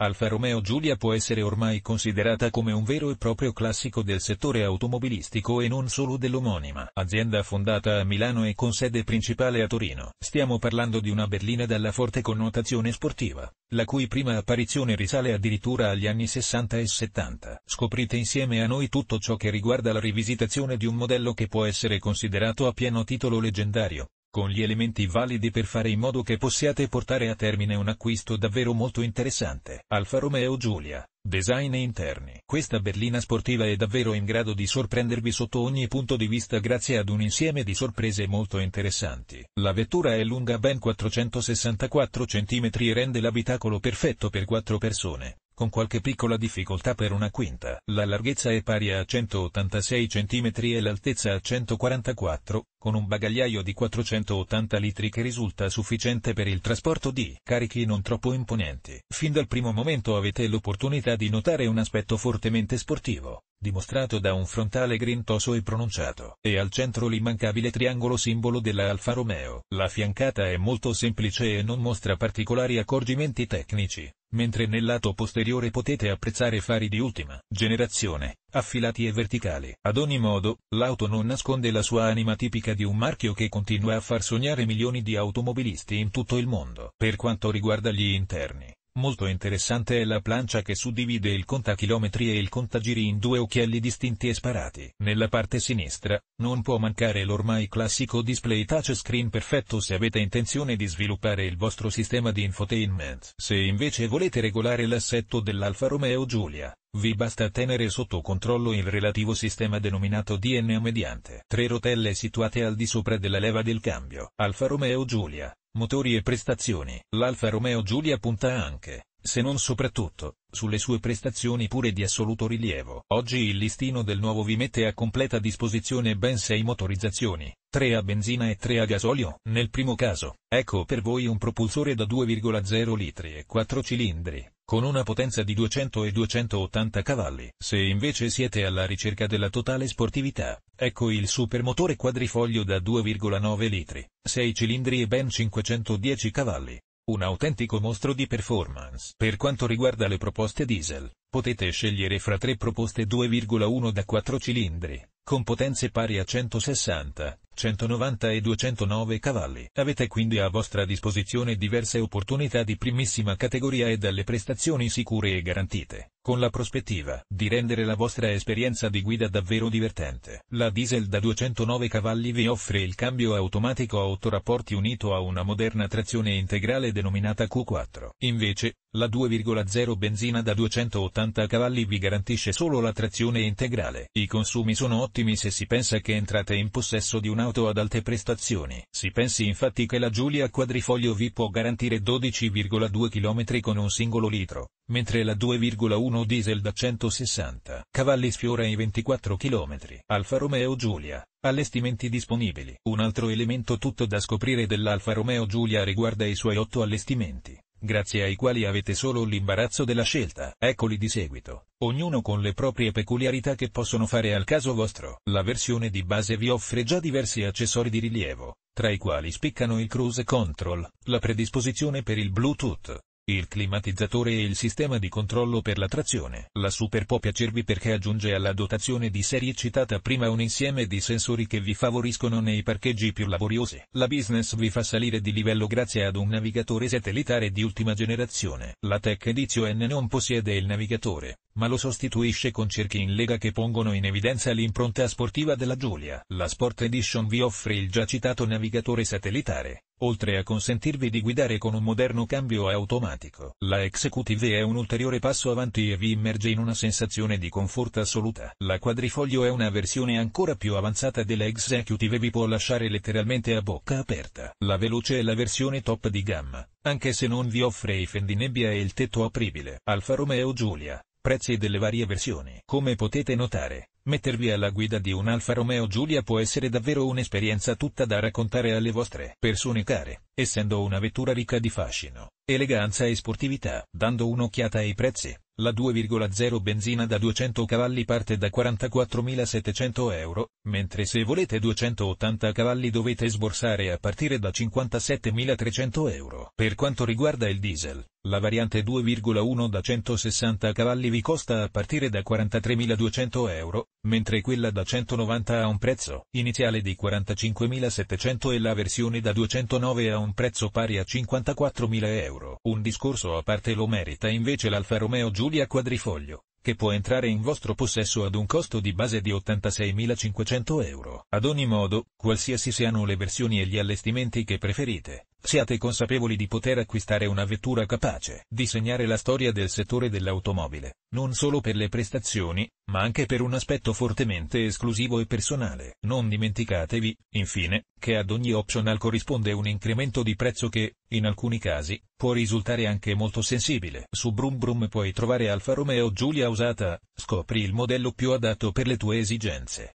Alfa Romeo Giulia può essere ormai considerata come un vero e proprio classico del settore automobilistico e non solo dell'omonima azienda fondata a Milano e con sede principale a Torino. Stiamo parlando di una berlina dalla forte connotazione sportiva, la cui prima apparizione risale addirittura agli anni 60 e 70. Scoprite insieme a noi tutto ciò che riguarda la rivisitazione di un modello che può essere considerato a pieno titolo leggendario con gli elementi validi per fare in modo che possiate portare a termine un acquisto davvero molto interessante. Alfa Romeo Giulia, design e interni. Questa berlina sportiva è davvero in grado di sorprendervi sotto ogni punto di vista grazie ad un insieme di sorprese molto interessanti. La vettura è lunga ben 464 cm e rende l'abitacolo perfetto per 4 persone con qualche piccola difficoltà per una quinta. La larghezza è pari a 186 cm e l'altezza a 144, con un bagagliaio di 480 litri che risulta sufficiente per il trasporto di carichi non troppo imponenti. Fin dal primo momento avete l'opportunità di notare un aspetto fortemente sportivo, dimostrato da un frontale grintoso e pronunciato, e al centro l'immancabile triangolo simbolo della Alfa Romeo. La fiancata è molto semplice e non mostra particolari accorgimenti tecnici, mentre nel lato posteriore potete apprezzare fari di ultima generazione, affilati e verticali. Ad ogni modo, l'auto non nasconde la sua anima tipica di un marchio che continua a far sognare milioni di automobilisti in tutto il mondo. Per quanto riguarda gli interni, Molto interessante è la plancia che suddivide il contachilometri e il contagiri in due occhielli distinti e sparati. Nella parte sinistra, non può mancare l'ormai classico display touchscreen perfetto se avete intenzione di sviluppare il vostro sistema di infotainment. Se invece volete regolare l'assetto dell'Alfa Romeo Giulia, vi basta tenere sotto controllo il relativo sistema denominato DNA mediante tre rotelle situate al di sopra della leva del cambio. Alfa Romeo Giulia, Motori e prestazioni. L'Alfa Romeo Giulia punta anche, se non soprattutto, sulle sue prestazioni pure di assoluto rilievo. Oggi il listino del nuovo vi mette a completa disposizione ben sei motorizzazioni, tre a benzina e tre a gasolio. Nel primo caso, ecco per voi un propulsore da 2,0 litri e 4 cilindri, con una potenza di 200 e 280 cavalli. Se invece siete alla ricerca della totale sportività, ecco il supermotore quadrifoglio da 2,9 litri, 6 cilindri e ben 510 cavalli. Un autentico mostro di performance. Per quanto riguarda le proposte diesel, potete scegliere fra tre proposte 2,1 da 4 cilindri, con potenze pari a 160, 190 e 209 cavalli. Avete quindi a vostra disposizione diverse opportunità di primissima categoria e dalle prestazioni sicure e garantite, con la prospettiva di rendere la vostra esperienza di guida davvero divertente. La diesel da 209 cavalli vi offre il cambio automatico a 8 rapporti unito a una moderna trazione integrale denominata Q4. Invece, la 2,0 benzina da 280 cavalli vi garantisce solo la trazione integrale. I consumi sono ottimi se si pensa che entrate in possesso di una auto ad alte prestazioni. Si pensi infatti che la Giulia Quadrifoglio V può garantire 12,2 km con un singolo litro, mentre la 2,1 diesel da 160 cavalli sfiora i 24 km. Alfa Romeo Giulia, allestimenti disponibili. Un altro elemento tutto da scoprire dell'Alfa Romeo Giulia riguarda i suoi 8 allestimenti grazie ai quali avete solo l'imbarazzo della scelta. Eccoli di seguito, ognuno con le proprie peculiarità che possono fare al caso vostro. La versione di base vi offre già diversi accessori di rilievo, tra i quali spiccano il Cruise Control, la predisposizione per il Bluetooth, il climatizzatore e il sistema di controllo per la trazione. La Super può piacervi perché aggiunge alla dotazione di serie citata prima un insieme di sensori che vi favoriscono nei parcheggi più laboriosi. La business vi fa salire di livello grazie ad un navigatore satellitare di ultima generazione. La Tech Edizio N non possiede il navigatore, ma lo sostituisce con cerchi in lega che pongono in evidenza l'impronta sportiva della Giulia. La Sport Edition vi offre il già citato navigatore satellitare, oltre a consentirvi di guidare con un moderno cambio automatico. La Executive è un ulteriore passo avanti e vi immerge in una sensazione di conforto assoluta. La Quadrifoglio è una versione ancora più avanzata della Executive e vi può lasciare letteralmente a bocca aperta. La Veloce è la versione top di gamma, anche se non vi offre i fendinebbia e il tetto apribile. Alfa Romeo Giulia Prezzi delle varie versioni. Come potete notare, mettervi alla guida di un Alfa Romeo Giulia può essere davvero un'esperienza tutta da raccontare alle vostre persone care, essendo una vettura ricca di fascino. Eleganza e sportività. Dando un'occhiata ai prezzi, la 2,0 benzina da 200 cavalli parte da 44.700 euro, mentre se volete 280 cavalli dovete sborsare a partire da 57.300 euro. Per quanto riguarda il diesel, la variante 2,1 da 160 cavalli vi costa a partire da 43.200 euro, mentre quella da 190 ha un prezzo iniziale di 45.700 e la versione da 209 ha un prezzo pari a 54.000 euro. Un discorso a parte lo merita invece l'Alfa Romeo Giulia Quadrifoglio, che può entrare in vostro possesso ad un costo di base di 86.500 euro. Ad ogni modo, qualsiasi siano le versioni e gli allestimenti che preferite, Siate consapevoli di poter acquistare una vettura capace di segnare la storia del settore dell'automobile, non solo per le prestazioni, ma anche per un aspetto fortemente esclusivo e personale. Non dimenticatevi, infine, che ad ogni optional corrisponde un incremento di prezzo che, in alcuni casi, può risultare anche molto sensibile. Su Brum Brum puoi trovare Alfa Romeo Giulia usata, scopri il modello più adatto per le tue esigenze.